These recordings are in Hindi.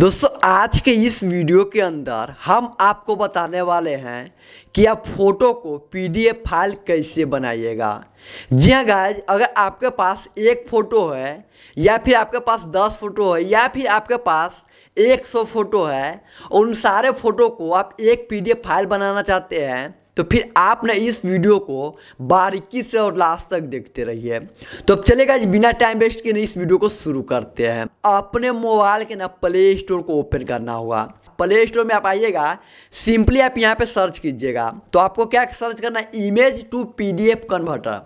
दोस्तों आज के इस वीडियो के अंदर हम आपको बताने वाले हैं कि आप फोटो को पीडीएफ फाइल कैसे बनाइएगा जी हाँ गाइज अगर आपके पास एक फ़ोटो है या फिर आपके पास दस फोटो है या फिर आपके पास एक सौ फोटो है उन सारे फ़ोटो को आप एक पीडीएफ फाइल बनाना चाहते हैं तो फिर आप ना इस वीडियो को बारीकी से और लास्ट तक देखते रहिए तो अब चलेगा आज बिना टाइम वेस्ट ना इस वीडियो को शुरू करते हैं अपने मोबाइल के ना प्ले स्टोर को ओपन करना होगा प्ले स्टोर में आप आइएगा सिंपली आप यहाँ पे सर्च कीजिएगा तो आपको क्या सर्च करना इमेज टू पीडीएफ कन्वर्टर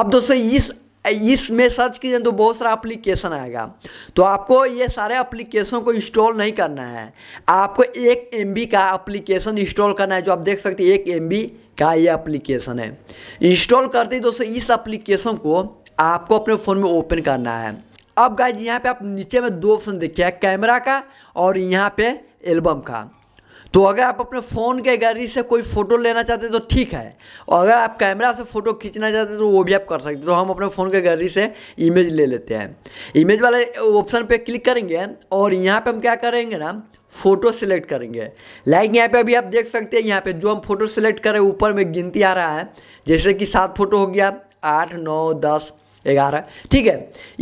अब दोस्तों इस इसमें सर्च कीजिए तो बहुत सारा अप्लीकेशन आएगा तो आपको ये सारे अप्लीकेशन को इंस्टॉल नहीं करना है आपको एक एम का अप्लीकेशन इंस्टॉल करना है जो आप देख सकते हैं एक एम का ये अप्लीकेशन है इंस्टॉल करते ही दोस्तों इस अप्लीकेशन को आपको अपने फ़ोन में ओपन करना है अब जी यहाँ पे आप नीचे में दो ऑप्शन देखिए कैमरा का और यहाँ पे एल्बम का तो अगर आप अपने फ़ोन के गैलरी से कोई फ़ोटो लेना चाहते हैं तो ठीक है और अगर आप कैमरा से फ़ोटो खींचना चाहते हैं तो वो भी आप कर सकते हैं तो हम अपने फ़ोन के गैलरी से इमेज ले लेते हैं इमेज वाले ऑप्शन पे क्लिक करेंगे और यहाँ पे हम क्या करेंगे ना फ़ोटो सेलेक्ट करेंगे लाइक यहाँ पे अभी आप देख सकते हैं यहाँ पर जो हम फ़ोटो सेलेक्ट करें ऊपर में गिनती आ रहा है जैसे कि सात फ़ोटो हो गया आठ नौ दस ग्यारह ठीक है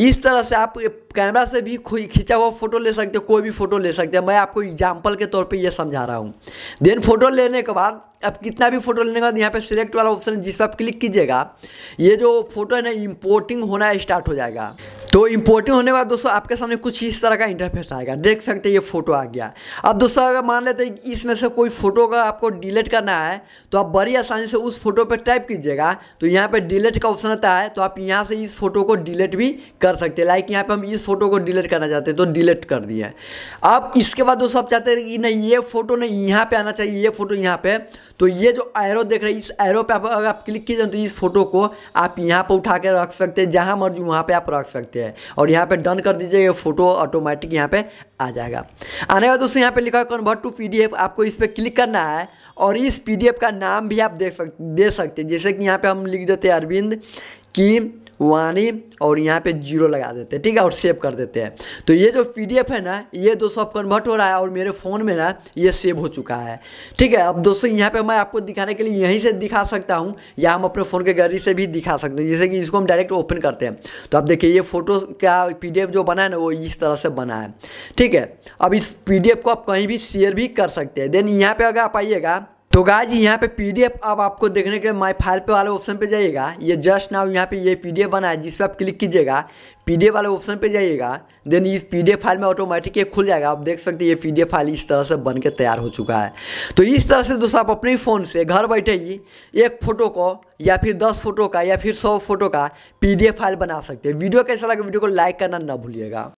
इस तरह से आप कैमरा से भी खींचा हुआ फोटो ले सकते हो कोई भी फोटो ले सकते हैं मैं आपको एग्जाम्पल के तौर पे ये समझा रहा हूँ देन फोटो लेने के बाद आप कितना भी फोटो लेने के बाद यहाँ पे सिलेक्ट वाला ऑप्शन जिस पर आप क्लिक कीजिएगा ये जो फोटो है ना इम्पोर्टिंग होना स्टार्ट हो जाएगा तो इम्पोर्टिंग होने के बाद दोस्तों आपके सामने कुछ इस तरह का इंटरफेस आएगा देख सकते हैं ये फोटो आ गया अब दोस्तों अगर मान लेते हैं इसमें से कोई फोटो का आपको डिलीट करना है तो आप बड़ी आसानी से उस फोटो पर टाइप कीजिएगा तो यहाँ पर डिलीट का ऑप्शन आता है तो आप यहाँ से इस फोटो को डिलीट भी कर सकते हैं लाइक यहाँ पर हम इस फोटो को डिलीट करना चाहते हैं तो डिलीट कर दिए अब इसके बाद दोस्तों आप चाहते हैं कि नहीं ये फोटो नहीं यहाँ पर आना चाहिए ये फोटो यहाँ पर तो ये जो एरो देख रहे हैं इस एरो पे आप अगर आप क्लिक किए तो इस फोटो को आप यहाँ पर उठा के रख सकते हैं जहाँ मर्जी वहाँ पर आप रख सकते हैं और यहाँ पर डन कर दीजिए ये फोटो ऑटोमेटिक यहाँ पर आ जाएगा आने का दोस्तों यहाँ पे लिखा है कन्वर्ट टू पीडीएफ आपको इस पर क्लिक करना है और इस पी का नाम भी आप देख सकते दे सकते हैं जैसे कि यहाँ पर हम लिख देते हैं अरविंद की वानी और यहाँ पे जीरो लगा देते हैं ठीक है और सेव कर देते हैं तो ये जो पी है ना ये दोस्तों अब कन्वर्ट हो रहा है और मेरे फ़ोन में ना ये सेव हो चुका है ठीक है अब दोस्तों यहाँ पे मैं आपको दिखाने के लिए यहीं से दिखा सकता हूँ या हम अपने फ़ोन के गैलरी से भी दिखा सकते हैं जैसे कि इसको हम डायरेक्ट ओपन करते हैं तो आप देखिए ये फोटो का पी जो बना है ना वो इस तरह से बना है ठीक है अब इस पी को आप कहीं भी शेयर भी कर सकते हैं देन यहाँ पर अगर आप आइएगा तो जी यहाँ पे पीडीएफ अब आपको देखने के लिए माई फाइल पे वाले ऑप्शन पे जाइएगा ये जस्ट नाउ यहाँ पे ये पीडीएफ बना है जिस पर आप क्लिक कीजिएगा पीडीएफ वाले ऑप्शन पे जाइएगा देन इस पीडीएफ फाइल में ऑटोमेटिक ये खुल जाएगा आप देख सकते हैं ये पीडीएफ फाइल इस तरह से बन के तैयार हो चुका है तो इस तरह से दोस्तों आप अपने ही फ़ोन से घर बैठे ही एक फ़ोटो को या फिर दस फोटो का या फिर सौ फोटो का पी फाइल बना सकते हैं वीडियो कैसा लगे वीडियो को लाइक करना ना भूलिएगा